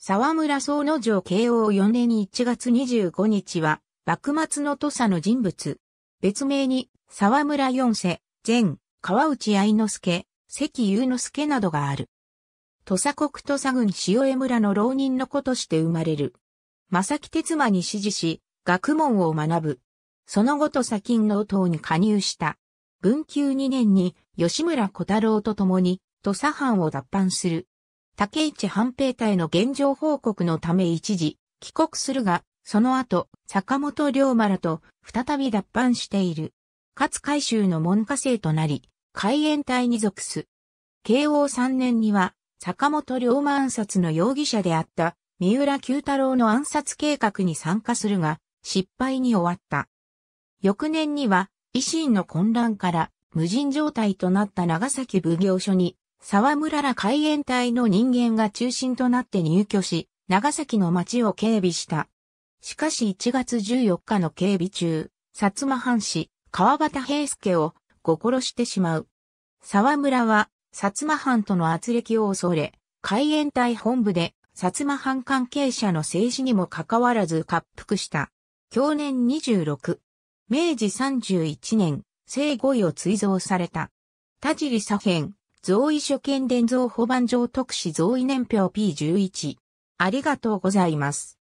沢村総の城慶応4年1月25日は、幕末の土佐の人物。別名に、沢村四世、前、川内愛之助、関雄之助などがある。土佐国土佐郡塩江村の浪人の子として生まれる。正木哲馬に指示し、学問を学ぶ。その後土佐勤農党に加入した。文久2年に吉村小太郎と共に土佐藩を脱藩する。竹市反兵隊の現状報告のため一時、帰国するが、その後、坂本龍馬らと再び脱藩している。勝海州の門下生となり、海援隊に属す。慶応3年には、坂本龍馬暗殺の容疑者であった三浦九太郎の暗殺計画に参加するが、失敗に終わった。翌年には、維新の混乱から無人状態となった長崎奉行所に沢村ら海援隊の人間が中心となって入居し、長崎の町を警備した。しかし1月14日の警備中、薩摩藩士、川端平介をご殺してしまう。沢村は、薩摩藩との圧力を恐れ、海援隊本部で、薩摩藩関係者の政治にもかかわらず滑覆した。去年26、明治31年、生後位を追贈された。田尻左辺、増位所見伝蔵保番上特使増位年表 P11。ありがとうございます。